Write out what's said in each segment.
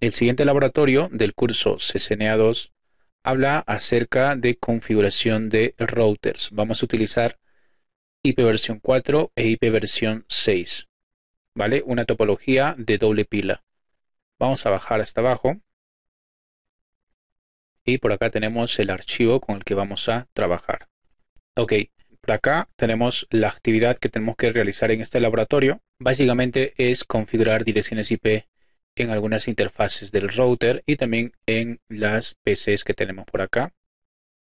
El siguiente laboratorio del curso CCNA2 habla acerca de configuración de routers. Vamos a utilizar IP versión 4 e IP versión 6. ¿Vale? Una topología de doble pila. Vamos a bajar hasta abajo. Y por acá tenemos el archivo con el que vamos a trabajar. Ok, por acá tenemos la actividad que tenemos que realizar en este laboratorio. Básicamente es configurar direcciones IP en algunas interfaces del router y también en las PCs que tenemos por acá.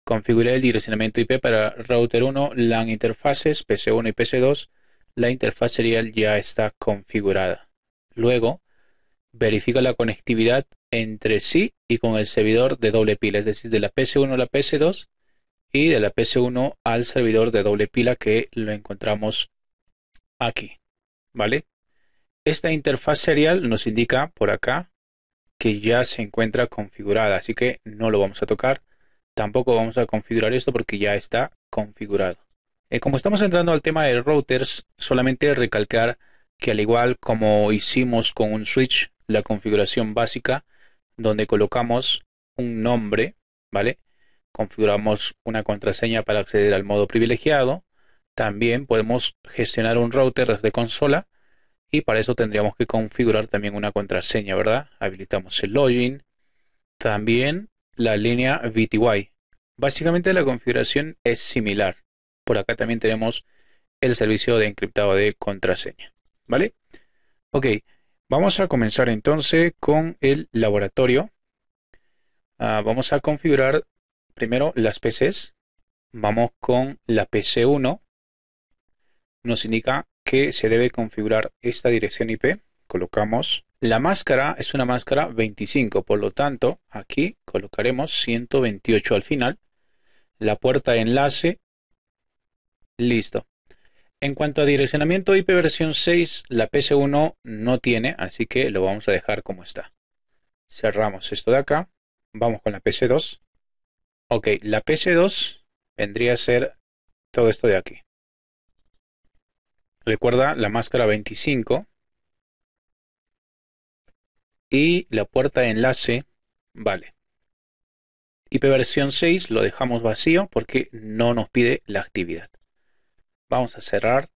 Configurar el direccionamiento IP para router 1, LAN interfaces, PC1 y PC2. La interfaz serial ya está configurada. Luego, verifica la conectividad entre sí y con el servidor de doble pila, es decir, de la PC1 a la PC2 y de la PC1 al servidor de doble pila que lo encontramos aquí. ¿Vale? Esta interfaz serial nos indica por acá que ya se encuentra configurada, así que no lo vamos a tocar. Tampoco vamos a configurar esto porque ya está configurado. Eh, como estamos entrando al tema de routers, solamente recalcar que al igual como hicimos con un switch, la configuración básica, donde colocamos un nombre, ¿vale? configuramos una contraseña para acceder al modo privilegiado. También podemos gestionar un router desde consola y para eso tendríamos que configurar también una contraseña, ¿verdad? Habilitamos el login, también la línea VTY. Básicamente la configuración es similar. Por acá también tenemos el servicio de encriptado de contraseña, ¿vale? Ok, vamos a comenzar entonces con el laboratorio. Ah, vamos a configurar primero las PCs. Vamos con la PC1. Nos indica que se debe configurar esta dirección IP. Colocamos la máscara, es una máscara 25, por lo tanto aquí colocaremos 128 al final. La puerta de enlace. Listo. En cuanto a direccionamiento IP versión 6, la PC1 no tiene, así que lo vamos a dejar como está. Cerramos esto de acá. Vamos con la PC2. Ok, la PC2 vendría a ser todo esto de aquí. Recuerda la máscara 25. Y la puerta de enlace, vale. IP versión 6 lo dejamos vacío porque no nos pide la actividad. Vamos a cerrar.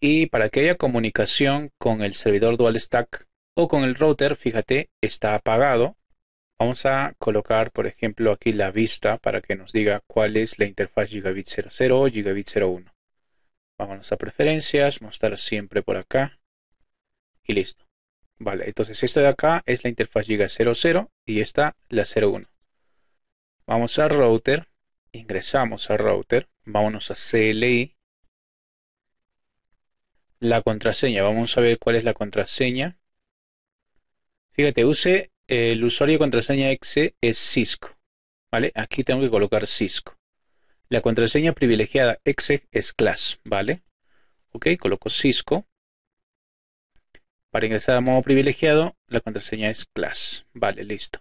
Y para que haya comunicación con el servidor dual stack o con el router, fíjate, está apagado. Vamos a colocar, por ejemplo, aquí la vista para que nos diga cuál es la interfaz Gigabit 00 o Gigabit 01. Vámonos a preferencias, mostrar siempre por acá. Y listo. Vale, entonces esta de acá es la interfaz Giga 00 y esta la 01. Vamos a router, ingresamos a router, vámonos a CLI. La contraseña, vamos a ver cuál es la contraseña. Fíjate, use el usuario y contraseña exe es Cisco. ¿Vale? Aquí tengo que colocar Cisco. La contraseña privilegiada exe es class, ¿vale? Ok, coloco Cisco. Para ingresar a modo privilegiado, la contraseña es class. Vale, listo.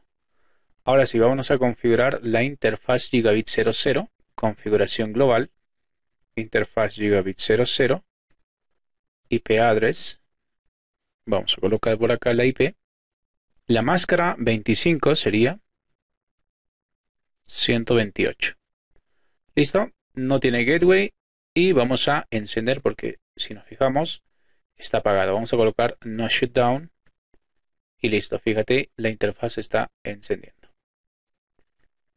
Ahora sí, vamos a configurar la interfaz Gigabit 00, configuración global, interfaz Gigabit 00, IP address. Vamos a colocar por acá la IP. La máscara 25 sería 128. ¿Listo? No tiene gateway y vamos a encender porque si nos fijamos está apagado. Vamos a colocar no shutdown y listo. Fíjate, la interfaz está encendiendo.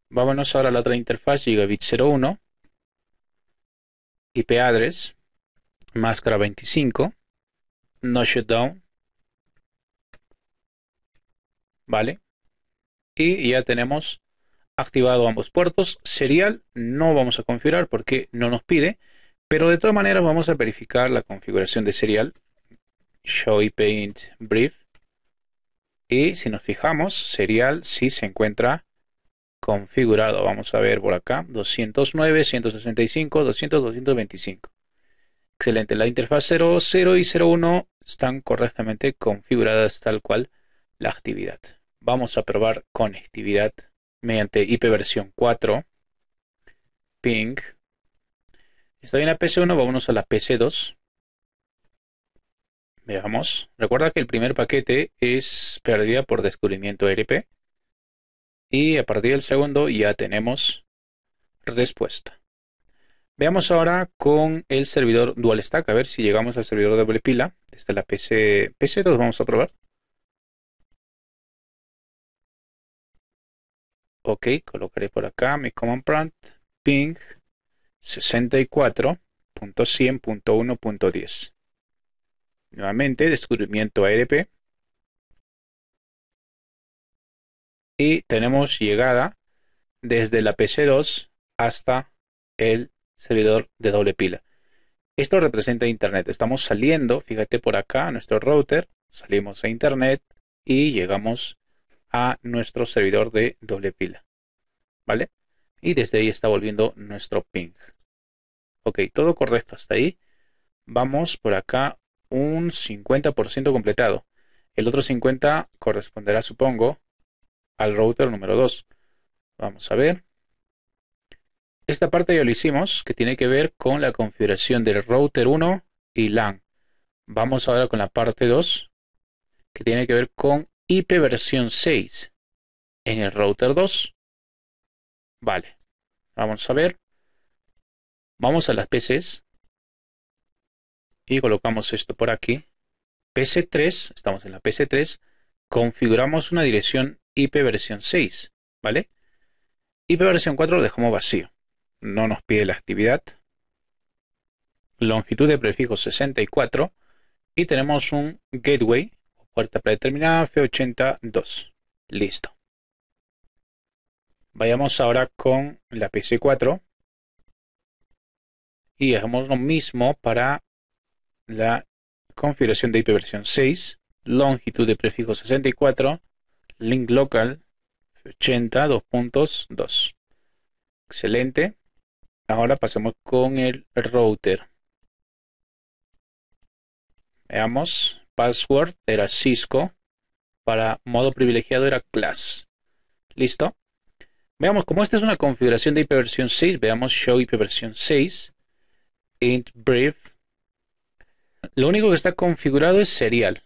Vámonos ahora a la otra interfaz, Gigabit 01, IP address, máscara 25, no shutdown ¿vale? Y ya tenemos activado ambos puertos. Serial no vamos a configurar porque no nos pide, pero de todas maneras vamos a verificar la configuración de serial. Show paint brief. Y si nos fijamos, serial si sí se encuentra configurado. Vamos a ver por acá, 209, 165, 200, 225. Excelente, la interfaz 00 y 01 están correctamente configuradas tal cual la actividad. Vamos a probar conectividad mediante IP versión 4, ping. Estoy en la PC1, vámonos a la PC2. Veamos. Recuerda que el primer paquete es perdida por descubrimiento RP. Y a partir del segundo ya tenemos respuesta. Veamos ahora con el servidor dual DualStack, a ver si llegamos al servidor doble pila. Desde la PC, PC2 vamos a probar. ok, colocaré por acá mi command prompt ping 64.100.1.10 nuevamente descubrimiento ARP y tenemos llegada desde la PC2 hasta el servidor de doble pila. Esto representa Internet. Estamos saliendo, fíjate por acá, nuestro router, salimos a Internet y llegamos a nuestro servidor de doble pila. ¿Vale? Y desde ahí está volviendo nuestro ping. Ok, todo correcto hasta ahí. Vamos por acá un 50% completado. El otro 50 corresponderá, supongo, al router número 2. Vamos a ver. Esta parte ya lo hicimos, que tiene que ver con la configuración del router 1 y LAN. Vamos ahora con la parte 2, que tiene que ver con IP versión 6 en el router 2. Vale, vamos a ver. Vamos a las PCs y colocamos esto por aquí. PC3, estamos en la PC3, configuramos una dirección IP versión 6, ¿vale? IP versión 4 lo dejamos vacío, no nos pide la actividad. Longitud de prefijo 64 y tenemos un gateway Puerta predeterminada, f 2. Listo. Vayamos ahora con la PC4. Y hagamos lo mismo para la configuración de IP versión 6. Longitud de prefijo 64. Link local 80, 2.2. Excelente. Ahora pasamos con el router. Veamos password era Cisco. Para modo privilegiado era class. ¿Listo? Veamos, como esta es una configuración de IP 6, veamos show IP 6, int brief. Lo único que está configurado es serial.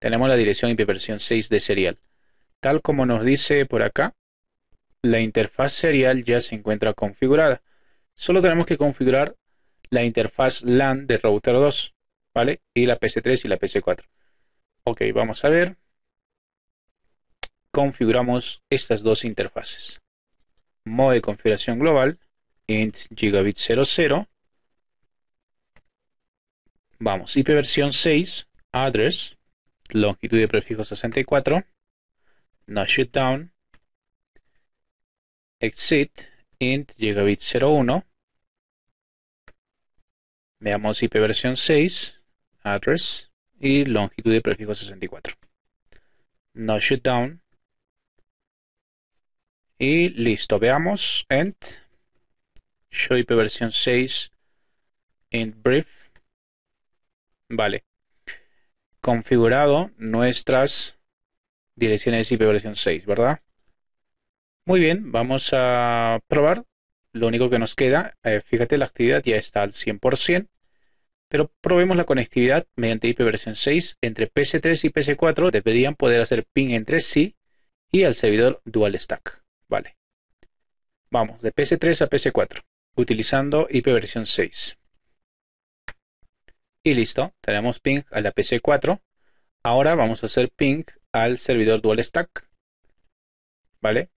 Tenemos la dirección IP 6 de serial. Tal como nos dice por acá, la interfaz serial ya se encuentra configurada. Solo tenemos que configurar la interfaz LAN de router 2. ¿vale? Y la pc 3 y la pc 4 Ok, vamos a ver. Configuramos estas dos interfaces. Modo de configuración global, int gigabit 00. Vamos, IP versión 6, address, longitud de prefijo 64, no shutdown, exit, int gigabit 01. Veamos IP versión 6, address y longitud de prefijo 64. No down Y listo, veamos. End. Show IP versión 6. In brief. Vale. Configurado nuestras direcciones IP versión 6, ¿verdad? Muy bien, vamos a probar. Lo único que nos queda, eh, fíjate, la actividad ya está al 100% pero probemos la conectividad mediante IP versión 6 entre PC3 y PC4. Deberían poder hacer ping entre sí y al servidor dual stack. Vale. Vamos, de PC3 a PC4, utilizando IP versión 6. Y listo, tenemos ping a la PC4. Ahora vamos a hacer ping al servidor dual stack. ¿Vale?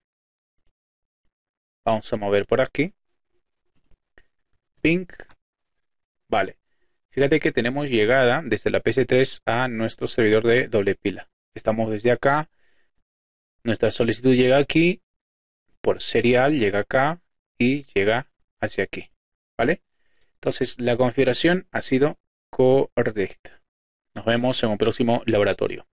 Vamos a mover por aquí. Ping. Vale. Fíjate que tenemos llegada desde la PC3 a nuestro servidor de doble pila. Estamos desde acá. Nuestra solicitud llega aquí, por serial llega acá y llega hacia aquí. ¿Vale? Entonces la configuración ha sido correcta. Nos vemos en un próximo laboratorio.